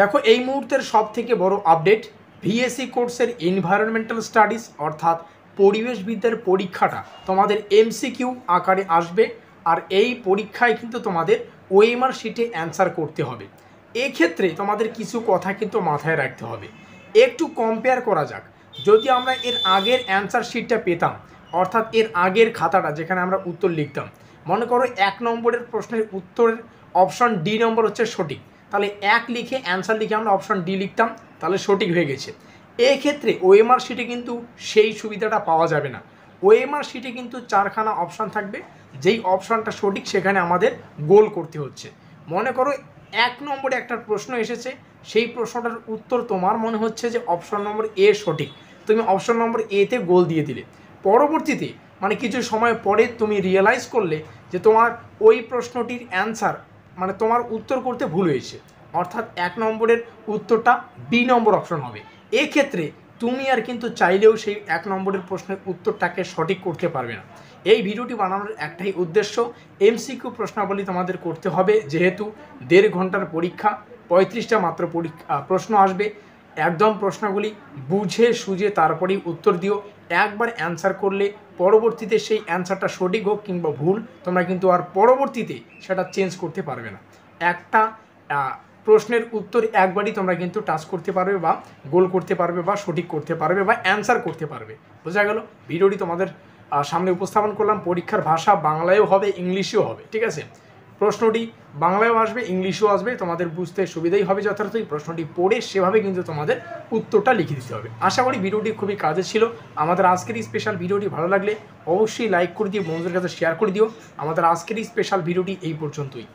দেখো এই মুহূর্তের সব থেকে বড় আপডেট ভিএসি কোর্সের এনভায়রনমেন্টাল স্টাডিজ অর্থাৎ পরিবেশবিদ্যার পরীক্ষাটা তোমাদের এমসিকিউ আকারে আসবে আর এই পরীক্ষায় কিন্তু তোমাদের ওএমআর শিটে অ্যান্সার করতে হবে এক্ষেত্রে তোমাদের কিছু কথা কিন্তু মাথায় রাখতে হবে একটু কম্পেয়ার করা যাক যদি আমরা এর আগের অ্যান্সার শিটটা পেতাম অর্থাৎ এর আগের খাতাটা যেখানে আমরা উত্তর লিখতাম মনে করো এক নম্বরের প্রশ্নের উত্তরের অপশন ডি নম্বর হচ্ছে সঠিক তাহলে এক লিখে অ্যান্সার লিখে আমরা অপশান ডি লিখতাম তাহলে সঠিক হয়ে গেছে এক্ষেত্রে ওএমআর শিটে কিন্তু সেই সুবিধাটা পাওয়া যাবে না ওএমআর শিটে কিন্তু চারখানা অপশান থাকবে যেই অপশানটা সঠিক সেখানে আমাদের গোল করতে হচ্ছে মনে করো এক নম্বরে একটা প্রশ্ন এসেছে সেই প্রশ্নটার উত্তর তোমার মনে হচ্ছে যে অপশান নম্বর এ সঠিক তুমি অপশান নম্বর এতে গোল দিয়ে দিলে পরবর্তীতে মানে কিছু সময় পরে তুমি রিয়েলাইজ করলে যে তোমার ওই প্রশ্নটির অ্যান্সার মানে তোমার উত্তর করতে ভুল হয়েছে অর্থাৎ এক নম্বরের উত্তরটা বি নম্বর অপশন হবে এক্ষেত্রে তুমি আর কিন্তু চাইলেও সেই এক নম্বরের প্রশ্নের উত্তরটাকে সঠিক করতে পারবে না এই ভিডিওটি বানানোর একটাই উদ্দেশ্য এমসিকিউ প্রশ্নাবলী তোমাদের করতে হবে যেহেতু দেড় ঘন্টার পরীক্ষা পঁয়ত্রিশটা মাত্র পরীক্ষা প্রশ্ন আসবে একদম প্রশ্নগুলি বুঝে সুঝে তারপরেই উত্তর দিও একবার অ্যান্সার করলে পরবর্তীতে সেই অ্যান্সারটা সঠিক হোক কিংবা ভুল তোমরা কিন্তু আর পরবর্তীতে সেটা চেঞ্জ করতে পারবে না একটা প্রশ্নের উত্তর একবারই তোমরা কিন্তু টাচ করতে পারবে বা গোল করতে পারবে বা সঠিক করতে পারবে বা অ্যান্সার করতে পারবে বোঝা গেল ভিডিওটি তোমাদের সামনে উপস্থাপন করলাম পরীক্ষার ভাষা বাংলায়ও হবে ইংলিশেও হবে ঠিক আছে প্রশ্নটি বাংলায়ও আসবে ইংলিশও আসবে তোমাদের বুঝতে সুবিধাই হবে যথার্থই প্রশ্নটি পড়ে সেভাবে কিন্তু তোমাদের উত্তরটা লিখে দিতে হবে আশা করি ভিডিওটি খুবই কাজে ছিল আমাদের আজকের এই স্পেশাল ভিডিওটি ভালো লাগলে অবশ্যই লাইক করে দিয়ে বন্ধুদের কাছে শেয়ার করে দিও আমাদের আজকের এই স্পেশাল ভিডিওটি এই পর্যন্তই